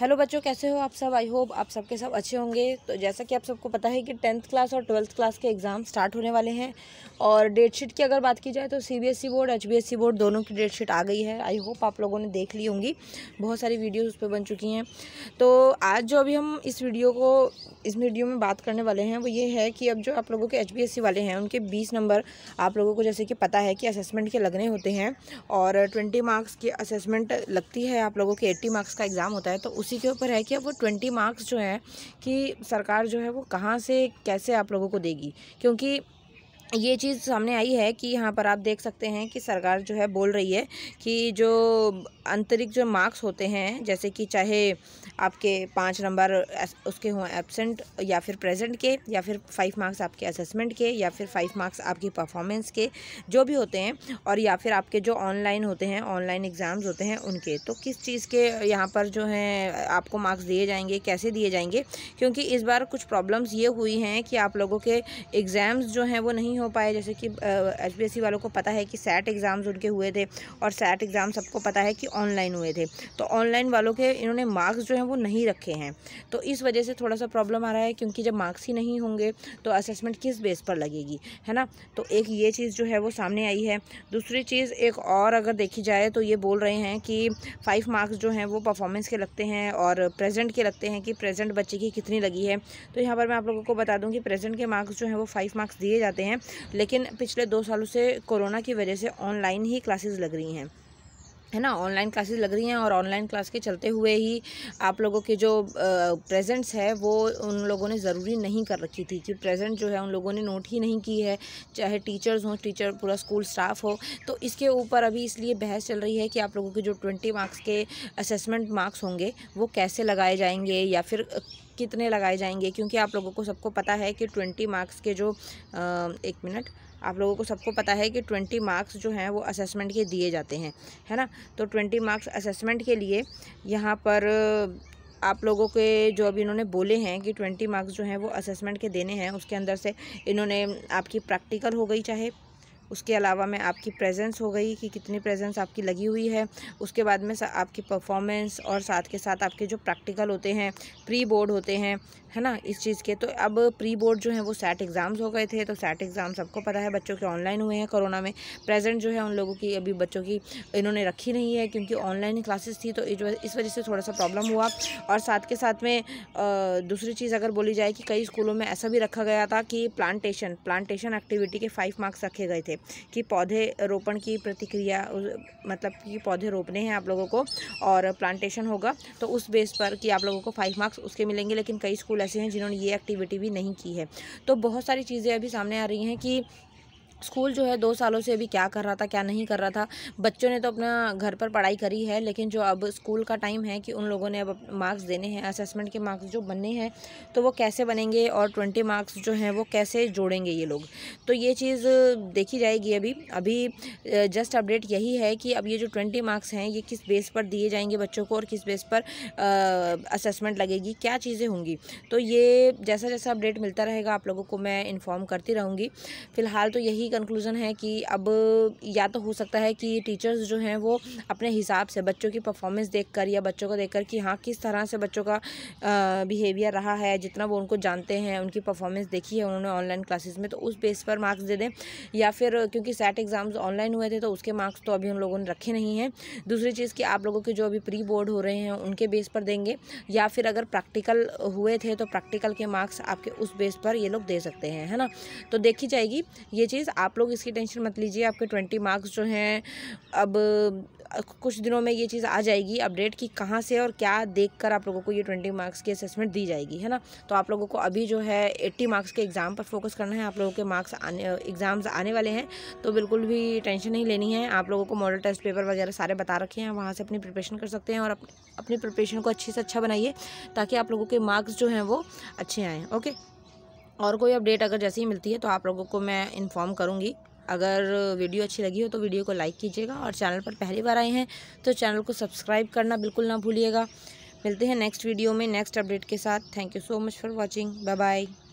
hello बच्चों कैसे हो आप सब आई होप आप सबके सब अच्छे होंगे तो जैसा कि आप सबको पता है कि टेंथ क्लास और ट्वेल्थ क्लास के एग्ज़ाम स्टार्ट होने वाले हैं और डेट शीट की अगर बात की जाए तो सीबीएसई बोर्ड एचबीएसई बोर्ड दोनों की डेट शीट आ गई है आई होप आप लोगों ने देख ली होंगी बहुत सारी वीडियोज़ उस पर बन चुकी हैं तो आज जो अभी हम इस वीडियो को इस वीडियो में बात करने वाले हैं वो ये है कि अब जो आप लोगों के एच e वाले हैं उनके बीस नंबर आप लोगों को जैसे कि पता है कि असेसमेंट के लगने होते हैं और ट्वेंटी मार्क्स की असेसमेंट लगती है आप लोगों के एट्टी मार्क्स का एग्ज़ाम होता है तो उसी के ऊपर है कि अब वो ट्वेंटी मार्क्स जो है कि सरकार जो है वो कहाँ से कैसे आप लोगों को देगी क्योंकि ये चीज़ सामने आई है कि यहाँ पर आप देख सकते हैं कि सरकार जो है बोल रही है कि जो आंतरिक जो मार्क्स होते हैं जैसे कि चाहे आपके पाँच नंबर उसके हों एबसेंट या फिर प्रेजेंट के या फिर फाइव मार्क्स आपके असेसमेंट के या फिर फाइव मार्क्स आपकी परफॉर्मेंस के जो भी होते हैं और या फिर आपके जो ऑनलाइन होते हैं ऑनलाइन एग्ज़ाम्स होते हैं उनके तो किस चीज़ के यहाँ पर जो हैं आपको मार्क्स दिए जाएंगे कैसे दिए जाएंगे क्योंकि इस बार कुछ प्रॉब्लम्स ये हुई हैं कि आप लोगों के एग्ज़ाम्स जो हैं वो नहीं नहीं हो पाए जैसे कि एच वालों को पता है कि सैट एग्ज़ाम्स उनके हुए थे और सैट एग्ज़ाम सबको पता है कि ऑनलाइन हुए थे तो ऑनलाइन वालों के इन्होंने मार्क्स जो हैं वो नहीं रखे हैं तो इस वजह से थोड़ा सा प्रॉब्लम आ रहा है क्योंकि जब मार्क्स ही नहीं होंगे तो असेसमेंट किस बेस पर लगेगी है ना तो एक ये चीज़ जो है वो सामने आई है दूसरी चीज़ एक और अगर देखी जाए तो ये बोल रहे हैं कि फाइव मार्क्स जो हैं वो परफॉर्मेंस के लगते हैं और प्रेजेंट के लगते हैं कि प्रेजेंट बच्चे की कितनी लगी है तो यहाँ पर मैं आप लोगों को बता दूँ कि प्रेजेंट के मार्क्स जो हैं वो फाइव मार्क्स दिए जाते हैं लेकिन पिछले दो सालों से कोरोना की वजह से ऑनलाइन ही क्लासेस लग रही हैं है ना ऑनलाइन क्लासेस लग रही हैं और ऑनलाइन क्लास के चलते हुए ही आप लोगों के जो प्रेजेंट्स है वो उन लोगों ने ज़रूरी नहीं कर रखी थी कि प्रेजेंट जो है उन लोगों ने नोट ही नहीं की है चाहे टीचर्स हों टीचर पूरा स्कूल स्टाफ हो तो इसके ऊपर अभी इसलिए बहस चल रही है कि आप लोगों के जो ट्वेंटी मार्क्स के असेसमेंट मार्क्स होंगे वो कैसे लगाए जाएंगे या फिर कितने लगाए जाएंगे क्योंकि आप लोगों को सबको पता है कि ट्वेंटी मार्क्स के जो एक मिनट आप लोगों को सबको पता है कि ट्वेंटी मार्क्स जो हैं वो असेसमेंट के दिए जाते हैं है ना तो ट्वेंटी मार्क्स असेसमेंट के लिए यहाँ पर आप लोगों के जो अभी इन्होंने बोले हैं कि ट्वेंटी मार्क्स जो हैं वो असेसमेंट के देने हैं उसके अंदर से इन्होंने आपकी प्रैक्टिकल हो गई चाहे उसके अलावा मैं आपकी प्रेजेंस हो गई कि कितनी प्रेजेंस आपकी लगी हुई है उसके बाद में आपकी परफॉर्मेंस और साथ के साथ आपके जो प्रैक्टिकल होते हैं प्री बोर्ड होते हैं है ना इस चीज़ के तो अब प्री बोर्ड जो है वो सेट एग्ज़ाम्स हो गए थे तो सेट एग्ज़ाम सबको पता है बच्चों के ऑनलाइन हुए हैं कोरोना में प्रेजेंट जो है उन लोगों की अभी बच्चों की इन्होंने रखी नहीं है क्योंकि ऑनलाइन क्लासेस थी तो इस वजह से थोड़ा सा प्रॉब्लम हुआ और साथ के साथ में दूसरी चीज़ अगर बोली जाए कि कई स्कूलों में ऐसा भी रखा गया था कि प्लांटेशन प्लांटेशन एक्टिविटी के फाइव मार्क्स रखे गए थे कि पौधे रोपण की प्रतिक्रिया मतलब कि पौधे रोपने हैं आप लोगों को और प्लांटेशन होगा तो उस बेस पर कि आप लोगों को फाइव मार्क्स उसके मिलेंगे लेकिन कई स्कूल ऐसे हैं जिन्होंने ये एक्टिविटी भी नहीं की है तो बहुत सारी चीज़ें अभी सामने आ रही हैं कि स्कूल जो है दो सालों से अभी क्या कर रहा था क्या नहीं कर रहा था बच्चों ने तो अपना घर पर पढ़ाई करी है लेकिन जो अब स्कूल का टाइम है कि उन लोगों ने अब मार्क्स देने हैं असेसमेंट के मार्क्स जो बनने हैं तो वो कैसे बनेंगे और ट्वेंटी मार्क्स जो हैं वो कैसे जोड़ेंगे ये लोग तो ये चीज़ देखी जाएगी अभी अभी जस्ट अपडेट यही है कि अब ये जो ट्वेंटी मार्क्स हैं ये किस बेस पर दिए जाएंगे बच्चों को और किस बेस पर असेसमेंट लगेगी क्या चीज़ें होंगी तो ये जैसा जैसा अपडेट मिलता रहेगा आप लोगों को मैं इन्फॉर्म करती रहूँगी फ़िलहाल तो यही कंक्लूज़न है कि अब या तो हो सकता है कि टीचर्स जो हैं वो अपने हिसाब से बच्चों की परफॉर्मेंस देखकर या बच्चों को देखकर कि हाँ किस तरह से बच्चों का बिहेवियर रहा है जितना वो उनको जानते हैं उनकी परफॉर्मेंस देखी है उन्होंने ऑनलाइन क्लासेस में तो उस बेस पर मार्क्स दे दें या फिर क्योंकि सेट एग्ज़ाम्स ऑनलाइन हुए थे तो उसके मार्क्स तो अभी उन लोगों ने रखे नहीं हैं दूसरी चीज़ कि आप लोगों के जो अभी प्री बोर्ड हो रहे हैं उनके बेस पर देंगे या फिर अगर प्रैक्टिकल हुए थे तो प्रैक्टिकल के मार्क्स आपके उस बेस पर ये लोग दे सकते हैं है ना तो देखी जाएगी ये चीज़ आप लोग इसकी टेंशन मत लीजिए आपके ट्वेंटी मार्क्स जो हैं अब कुछ दिनों में ये चीज़ आ जाएगी अपडेट कि कहाँ से और क्या देखकर आप लोगों को ये ट्वेंटी मार्क्स की असेसमेंट दी जाएगी है ना तो आप लोगों को अभी जो है एट्टी मार्क्स के एग्ज़ाम पर फोकस करना है आप लोगों के मार्क्स आने एग्ज़ाम्स आने वाले हैं तो बिल्कुल भी टेंशन नहीं लेनी है आप लोगों को मॉडल टेस्ट पेपर वगैरह सारे बता रखे हैं वहाँ से अपनी प्रिपरेशन कर सकते हैं और अपनी प्रिपरेशन को अच्छे से अच्छा बनाइए ताकि आप लोगों के मार्क्स जो हैं वो अच्छे आएँ ओके और कोई अपडेट अगर जैसे ही मिलती है तो आप लोगों को मैं इन्फॉर्म करूँगी अगर वीडियो अच्छी लगी हो तो वीडियो को लाइक कीजिएगा और चैनल पर पहली बार आए हैं तो चैनल को सब्सक्राइब करना बिल्कुल ना भूलिएगा मिलते हैं नेक्स्ट वीडियो में नेक्स्ट अपडेट के साथ thank you so much for watching bye bye